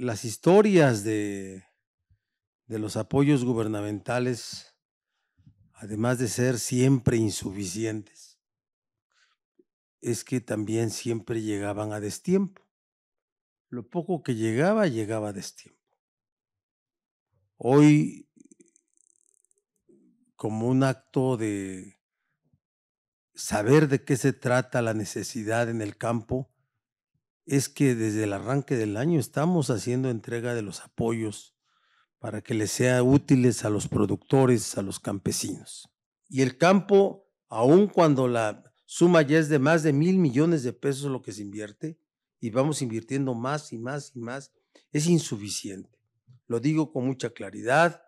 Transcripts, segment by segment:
las historias de, los apoyos gubernamentales, además de ser siempre insuficientes, es que también siempre llegaban a destiempo. Lo poco que llegaba, llegaba a destiempo. Hoy, como un acto de saber de qué se trata la necesidad en el campo, es que desde el arranque del año estamos haciendo entrega de los apoyos para que les sea útiles a los productores, a los campesinos. Y el campo, aun cuando la suma ya es de más de mil millones de pesos lo que se invierte, y vamos invirtiendo más y más y más, es insuficiente. Lo digo con mucha claridad,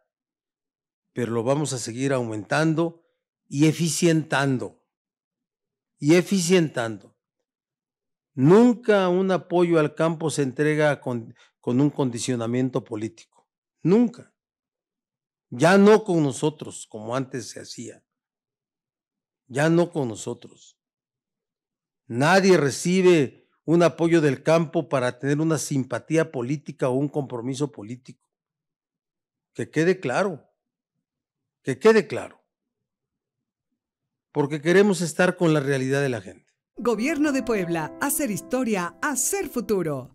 pero lo vamos a seguir aumentando y eficientando. Y eficientando. Nunca un apoyo al campo se entrega con, un condicionamiento político. Nunca. Ya no con nosotros, como antes se hacía. Ya no con nosotros. Nadie recibe un apoyo del campo para tener una simpatía política o un compromiso político. Que quede claro. Que quede claro. Porque queremos estar con la realidad de la gente. Gobierno de Puebla. Hacer historia, hacer futuro.